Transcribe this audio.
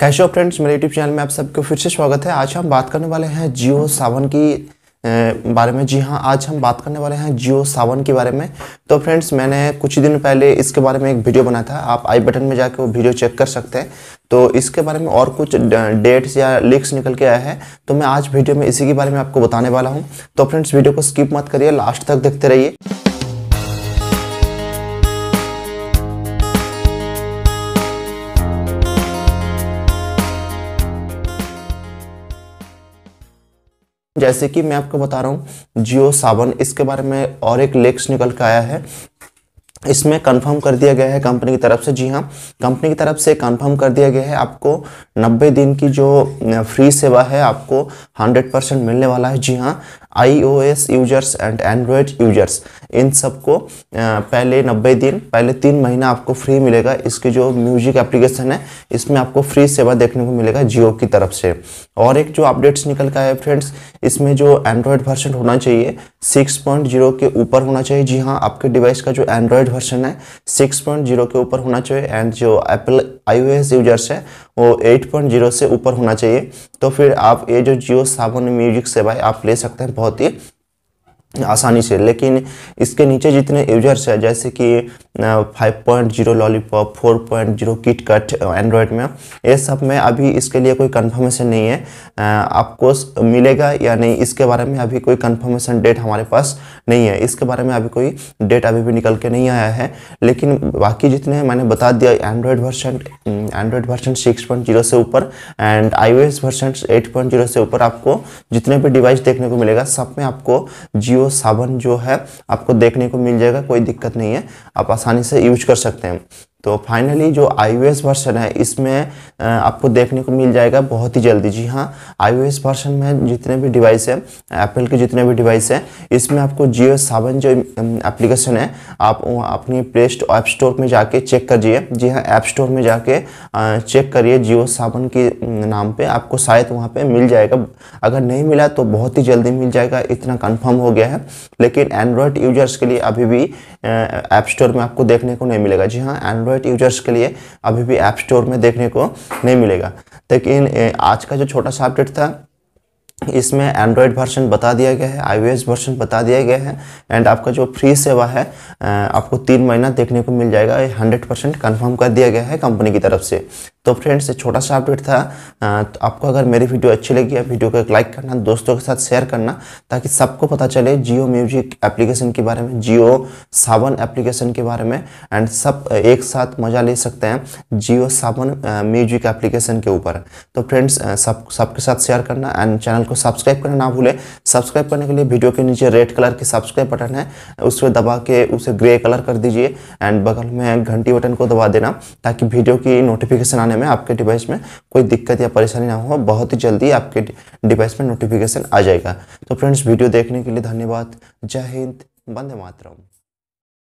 cashew friends मेरे YouTube channel में आप सबको फिर से स्वागत है आज हम बात करने वाले हैं जियो सावन की बारे में जी हाँ आज हम बात करने वाले हैं जियो सावन के बारे में तो फ्रेंड्स मैंने कुछ ही दिन पहले इसके बारे में एक वीडियो बनाया था आप आई बटन में जाकर वो वीडियो चेक कर सकते हैं तो इसके बारे में और कुछ डेट्स या लिक्स निकल के आया है तो मैं आज वीडियो में इसी के बारे में आपको बताने वाला हूँ तो फ्रेंड्स वीडियो को स्किप मत करिए लास्ट तक देखते रहिए जैसे कि मैं आपको बता रहा हूँ जियो सावन इसके बारे में और एक लेक्स निकल के आया है इसमें कंफर्म कर दिया गया है कंपनी की तरफ से जी हाँ कंपनी की तरफ से कंफर्म कर दिया गया है आपको 90 दिन की जो फ्री सेवा है आपको 100 परसेंट मिलने वाला है जी हाँ iOS users and Android users इन सबको पहले नब्बे दिन पहले तीन महीना आपको फ्री मिलेगा इसके जो म्यूजिक एप्लीकेशन है इसमें आपको फ्री सेवा देखने को मिलेगा जियो की तरफ से और एक जो अपडेट्स निकल का है फ्रेंड्स इसमें जो एंड्रॉयड वर्सन होना चाहिए 6.0 के ऊपर होना चाहिए जी हाँ आपके डिवाइस का जो एंड्रॉयड वर्सन है 6.0 के ऊपर होना चाहिए एंड जो एप्पल आई यूजर्स है वो 8.0 से ऊपर होना चाहिए तो फिर आप ये जो जियो सावन म्यूजिक सेवाएं आप ले सकते हैं बहुत ही आसानी से लेकिन इसके नीचे जितने यूजर्स हैं जैसे कि 5.0 Lollipop four point zero KitKat Android में ये सब में अभी इसके लिए कोई कंफर्मेशन नहीं है आपको मिलेगा या नहीं इसके बारे में अभी कोई कंफर्मेशन डेट हमारे पास नहीं है इसके बारे में अभी कोई डेट अभी भी निकल के नहीं आया है लेकिन बाकी जितने मैंने बता दिया Android version Android version six से ऊपर एंड आई ओ एस से ऊपर आपको जितने भी डिवाइस देखने को मिलेगा सब में आपको जियो जियो सावन जो है आपको देखने को मिल जाएगा कोई दिक्कत नहीं है आप आसानी से यूज कर सकते हैं तो फाइनली जो आई वर्सन है इसमें आपको देखने को मिल जाएगा बहुत ही जल्दी जी हाँ आई वर्सन में जितने भी डिवाइस है एप्पल के जितने भी डिवाइस हैं इसमें आपको जियो सावन जो एप्लीकेशन है आप अपनी प्ले स्टोर ऐप स्टोर में जाके चेक करिए जी हाँ ऐप स्टोर में जाके चेक करिए जियो सावन के नाम पर आपको शायद वहाँ पर मिल जाएगा अगर नहीं मिला तो बहुत ही जल्दी मिल जाएगा इतना कन्फर्म हो गया है लेकिन एंड्रॉयड यूजर्स के लिए अभी भी ऐप स्टोर में आपको देखने को नहीं मिलेगा जी हाँ एंड्रॉयड एंड्रॉयड यूजर्स के लिए अभी भी ऐप स्टोर में देखने को नहीं मिलेगा लेकिन आज का जो छोटा सा अपडेट था इसमें एंड्रॉयड वर्जन बता दिया गया है आई वर्जन बता दिया गया है एंड आपका जो फ्री सेवा है आपको तीन महीना देखने को मिल जाएगा ये हंड्रेड परसेंट कन्फर्म कर दिया गया है कंपनी की तरफ से तो फ्रेंड्स ये छोटा सा अपडेट था तो आपको अगर मेरी वीडियो अच्छी लगी है वीडियो को एक लाइक करना दोस्तों के साथ शेयर करना ताकि सबको पता चले जियो म्यूजिक एप्लीकेशन के बारे में जियो सावन एप्लीकेशन के बारे में एंड सब एक साथ मजा ले सकते हैं जियो सावन म्यूजिक एप्लीकेशन के ऊपर तो फ्रेंड्स सब सबके साथ शेयर करना एंड चैनल को सब्सक्राइब करना ना भूलें सब्सक्राइब करने के लिए वीडियो के नीचे रेड कलर की सब्सक्राइब बटन है उस पर दबा के उसे ग्रे कलर कर दीजिए एंड बगल में घंटी बटन को दबा देना ताकि वीडियो की नोटिफिकेशन आने में आपके डिवाइस में कोई दिक्कत या परेशानी ना हो बहुत ही जल्दी आपके डिवाइस में नोटिफिकेशन आ जाएगा तो फ्रेंड्स वीडियो देखने के लिए धन्यवाद जय हिंद वंदे मातरम